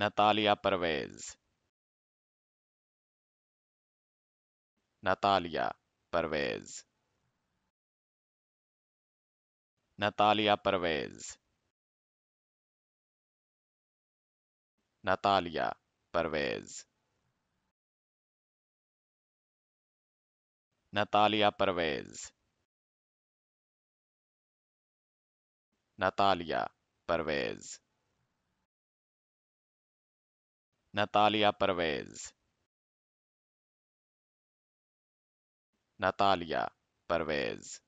Natalia Parvez Natalia Parvez Natalia Parvez Natalia Parvez Natalia Parvez Natalia Parvez Natalia Parvez Natalia Parvez